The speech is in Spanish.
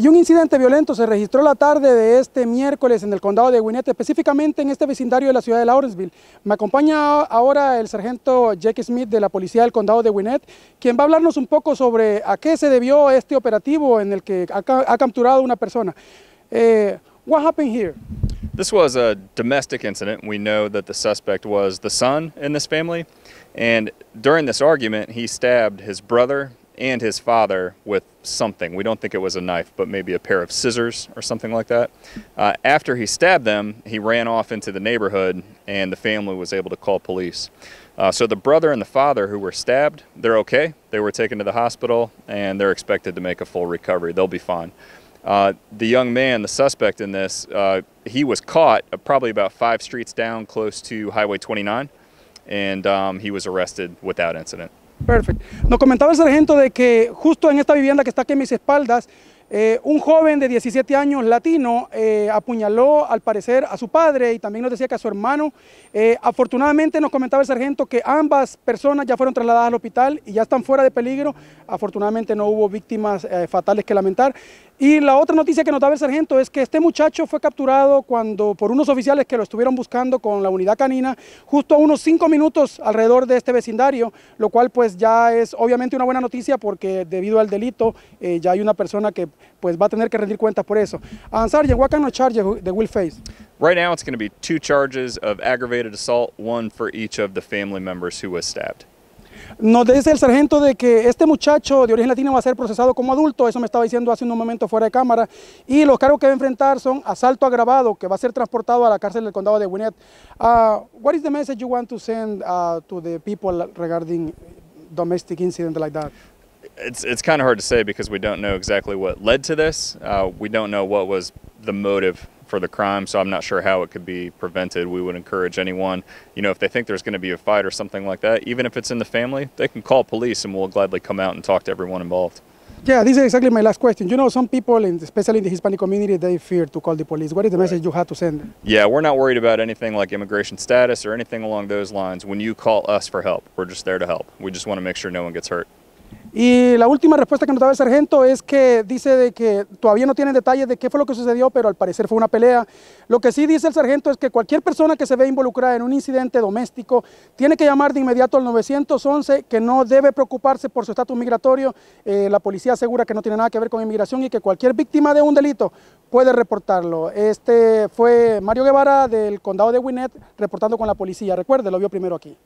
Y un incidente violento se registró la tarde de este miércoles en el condado de Winnet, específicamente en este vecindario de la ciudad de Lawrenceville. Me acompaña ahora el sargento Jack Smith de la policía del condado de Winnet, quien va a hablarnos un poco sobre a qué se debió este operativo en el que ha, ha capturado una persona. Eh, what happened here? This was a domestic incident. We know that the suspect was the son in this family. And during this argument, he stabbed his brother, and his father with something. We don't think it was a knife, but maybe a pair of scissors or something like that. Uh, after he stabbed them, he ran off into the neighborhood, and the family was able to call police. Uh, so the brother and the father who were stabbed, they're okay. They were taken to the hospital, and they're expected to make a full recovery. They'll be fine. Uh, the young man, the suspect in this, uh, he was caught uh, probably about five streets down close to Highway 29, and um, he was arrested without incident. Perfecto. Nos comentaba el sargento de que justo en esta vivienda que está aquí a mis espaldas eh, un joven de 17 años latino eh, apuñaló al parecer a su padre y también nos decía que a su hermano. Eh, afortunadamente nos comentaba el sargento que ambas personas ya fueron trasladadas al hospital y ya están fuera de peligro. Afortunadamente no hubo víctimas fatales que lamentar. Y la otra noticia que nos daba el sargento es que este muchacho fue capturado cuando por unos oficiales que lo estuvieron buscando con la unidad canina justo a unos 5 minutos alrededor de este vecindario, lo cual pues ya es obviamente una buena noticia porque debido al delito ya hay una persona que pues va a tener que rendir cuentas por eso. Um, Sergeant, what kind of charges will face? Right now it's going to be two charges of aggravated assault, one for each of the family members who was stabbed. Nos dice el sargento de que este muchacho de origen latino va a ser procesado como adulto, eso me estaba diciendo hace un momento fuera de cámara, y los cargos que va a enfrentar son asalto agravado, que va a ser transportado a la cárcel del condado de Winnet. Uh, what is the message you want to send uh, to the people regarding domestic incident like that? it's it's kind of hard to say because we don't know exactly what led to this. Uh, we don't know what was the motive for the crime, so I'm not sure how it could be prevented. We would encourage anyone, you know, if they think there's going to be a fight or something like that, even if it's in the family, they can call police and we'll gladly come out and talk to everyone involved. Yeah, this is exactly my last question. You know, some people, in, especially in the Hispanic community, they fear to call the police. What is the right. message you have to send? Yeah, we're not worried about anything like immigration status or anything along those lines. When you call us for help, we're just there to help. We just want to make sure no one gets hurt. Y la última respuesta que nos daba el sargento es que dice de que todavía no tienen detalles de qué fue lo que sucedió, pero al parecer fue una pelea. Lo que sí dice el sargento es que cualquier persona que se ve involucrada en un incidente doméstico tiene que llamar de inmediato al 911, que no debe preocuparse por su estatus migratorio. Eh, la policía asegura que no tiene nada que ver con inmigración y que cualquier víctima de un delito puede reportarlo. Este fue Mario Guevara del condado de Winnet reportando con la policía. Recuerde, lo vio primero aquí.